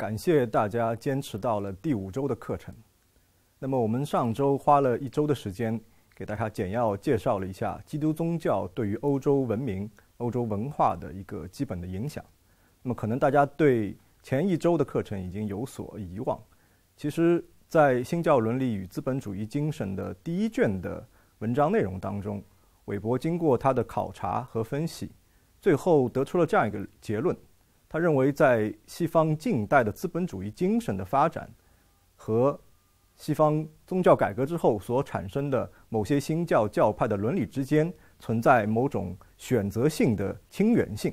感谢大家坚持到了第五周的课程。那么，我们上周花了一周的时间，给大家简要介绍了一下基督宗教对于欧洲文明、欧洲文化的一个基本的影响。那么，可能大家对前一周的课程已经有所遗忘。其实，在《新教伦理与资本主义精神》的第一卷的文章内容当中，韦伯经过他的考察和分析，最后得出了这样一个结论。他认为，在西方近代的资本主义精神的发展和西方宗教改革之后所产生的某些新教教派的伦理之间，存在某种选择性的亲缘性。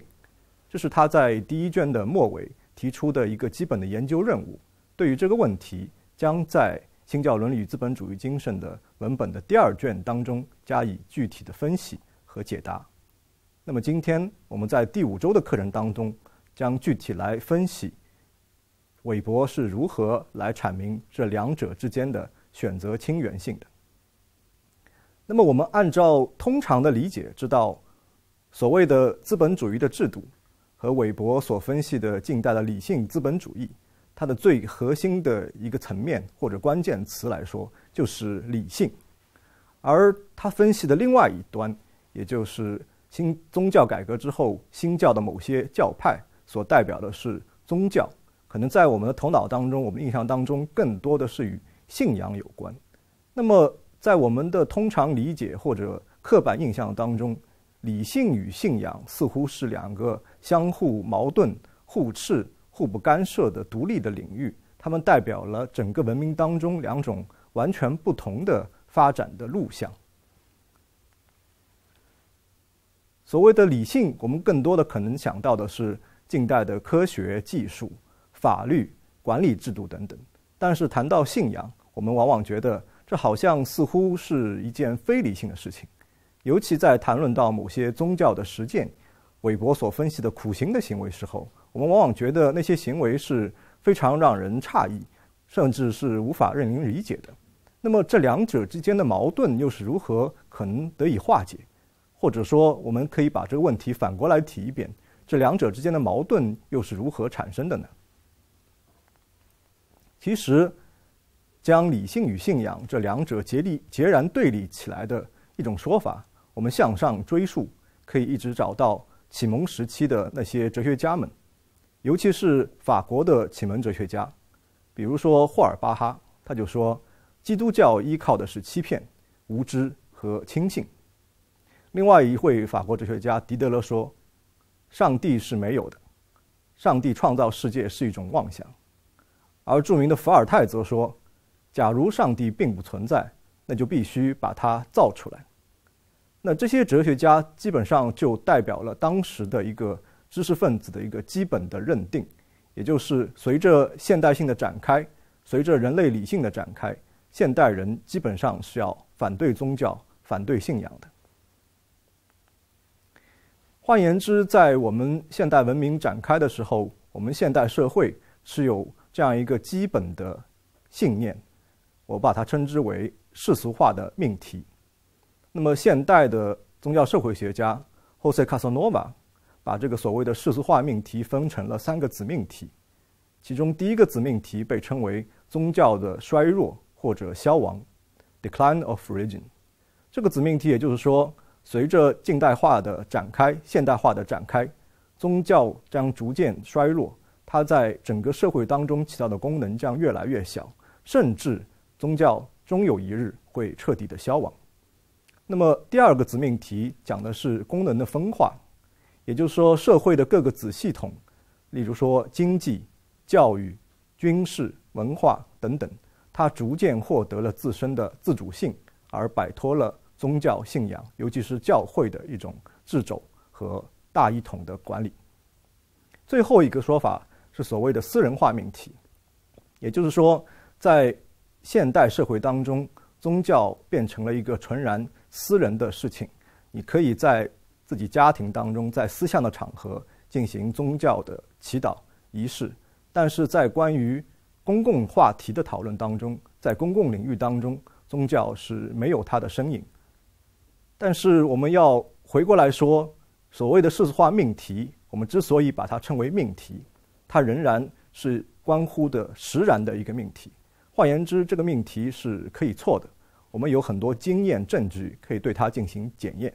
这是他在第一卷的末尾提出的一个基本的研究任务。对于这个问题，将在新教伦理与资本主义精神的文本的第二卷当中加以具体的分析和解答。那么，今天我们在第五周的课程当中。将具体来分析，韦伯是如何来阐明这两者之间的选择亲缘性的。那么，我们按照通常的理解，知道所谓的资本主义的制度，和韦伯所分析的近代的理性资本主义，它的最核心的一个层面或者关键词来说，就是理性。而他分析的另外一端，也就是新宗教改革之后新教的某些教派。所代表的是宗教，可能在我们的头脑当中，我们印象当中更多的是与信仰有关。那么，在我们的通常理解或者刻板印象当中，理性与信仰似乎是两个相互矛盾、互斥、互不干涉的独立的领域。它们代表了整个文明当中两种完全不同的发展的路向。所谓的理性，我们更多的可能想到的是。近代的科学技术、法律、管理制度等等，但是谈到信仰，我们往往觉得这好像似乎是一件非理性的事情，尤其在谈论到某些宗教的实践，韦伯所分析的苦行的行为时候，我们往往觉得那些行为是非常让人诧异，甚至是无法任人理解的。那么这两者之间的矛盾又是如何可能得以化解？或者说，我们可以把这个问题反过来提一遍？这两者之间的矛盾又是如何产生的呢？其实，将理性与信仰这两者竭立截然对立起来的一种说法，我们向上追溯，可以一直找到启蒙时期的那些哲学家们，尤其是法国的启蒙哲学家，比如说霍尔巴哈，他就说基督教依靠的是欺骗、无知和轻信。另外一位法国哲学家狄德勒说。上帝是没有的，上帝创造世界是一种妄想，而著名的伏尔泰则说：“假如上帝并不存在，那就必须把它造出来。”那这些哲学家基本上就代表了当时的一个知识分子的一个基本的认定，也就是随着现代性的展开，随着人类理性的展开，现代人基本上是要反对宗教、反对信仰的。换言之，在我们现代文明展开的时候，我们现代社会是有这样一个基本的信念，我把它称之为世俗化的命题。那么，现代的宗教社会学家 Jose Casanova 把这个所谓的世俗化命题分成了三个子命题，其中第一个子命题被称为宗教的衰弱或者消亡 （decline of religion）。这个子命题，也就是说。随着近代化的展开，现代化的展开，宗教将逐渐衰落，它在整个社会当中起到的功能将越来越小，甚至宗教终有一日会彻底的消亡。那么第二个子命题讲的是功能的分化，也就是说，社会的各个子系统，例如说经济、教育、军事、文化等等，它逐渐获得了自身的自主性，而摆脱了。宗教信仰，尤其是教会的一种制肘和大一统的管理。最后一个说法是所谓的私人化命题，也就是说，在现代社会当中，宗教变成了一个纯然私人的事情。你可以在自己家庭当中，在私下的场合进行宗教的祈祷仪式，但是在关于公共话题的讨论当中，在公共领域当中，宗教是没有它的身影。但是我们要回过来说，所谓的世俗化命题，我们之所以把它称为命题，它仍然是关乎的实然的一个命题。换言之，这个命题是可以错的。我们有很多经验证据可以对它进行检验。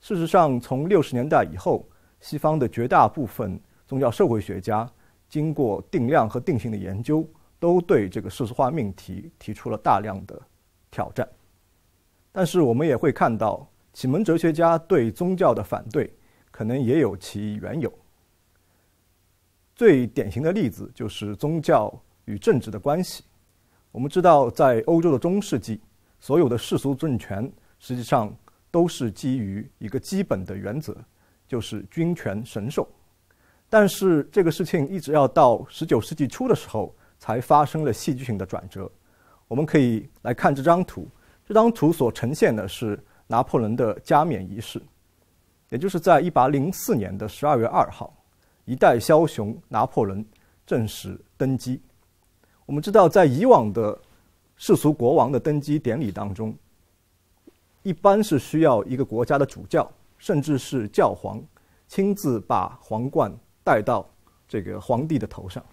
事实上，从六十年代以后，西方的绝大部分宗教社会学家经过定量和定性的研究，都对这个世俗化命题提出了大量的挑战。但是我们也会看到。启蒙哲学家对宗教的反对，可能也有其缘由。最典型的例子就是宗教与政治的关系。我们知道，在欧洲的中世纪，所有的世俗政权实际上都是基于一个基本的原则，就是君权神授。但是，这个事情一直要到十九世纪初的时候，才发生了戏剧性的转折。我们可以来看这张图，这张图所呈现的是。拿破仑的加冕仪式，也就是在1804年的12月2号，一代枭雄拿破仑正式登基。我们知道，在以往的世俗国王的登基典礼当中，一般是需要一个国家的主教，甚至是教皇，亲自把皇冠戴到这个皇帝的头上。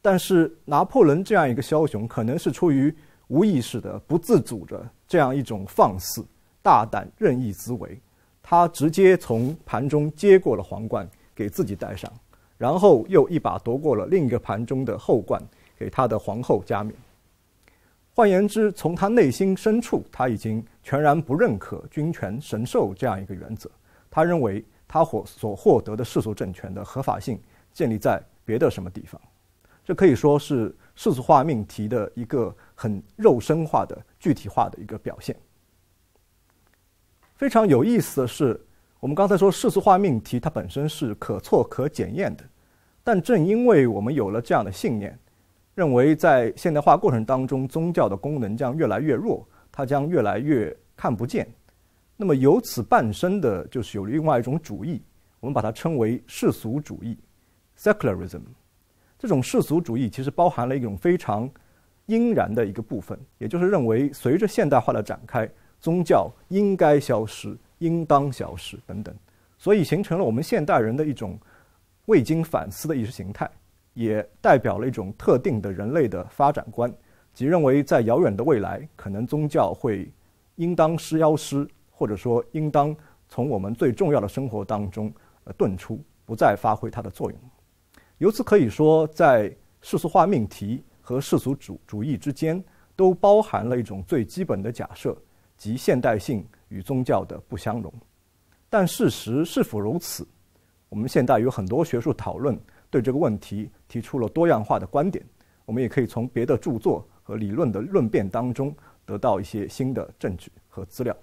但是拿破仑这样一个枭雄，可能是出于无意识的、不自主的这样一种放肆。大胆任意思维，他直接从盘中接过了皇冠，给自己戴上，然后又一把夺过了另一个盘中的后冠，给他的皇后加冕。换言之，从他内心深处，他已经全然不认可君权神授这样一个原则。他认为他获所获得的世俗政权的合法性建立在别的什么地方。这可以说是世俗化命题的一个很肉身化的具体化的一个表现。非常有意思的是，我们刚才说世俗化命题，它本身是可错可检验的。但正因为我们有了这样的信念，认为在现代化过程当中，宗教的功能将越来越弱，它将越来越看不见。那么由此伴生的，就是有另外一种主义，我们把它称为世俗主义 （secularism）。这种世俗主义其实包含了一种非常阴然的一个部分，也就是认为随着现代化的展开。宗教应该消失，应当消失等等，所以形成了我们现代人的一种未经反思的意识形态，也代表了一种特定的人类的发展观，即认为在遥远的未来，可能宗教会应当失妖失，或者说应当从我们最重要的生活当中呃遁出，不再发挥它的作用。由此可以说，在世俗化命题和世俗主主义之间，都包含了一种最基本的假设。及现代性与宗教的不相容，但事实是否如此？我们现代有很多学术讨论，对这个问题提出了多样化的观点。我们也可以从别的著作和理论的论辩当中得到一些新的证据和资料。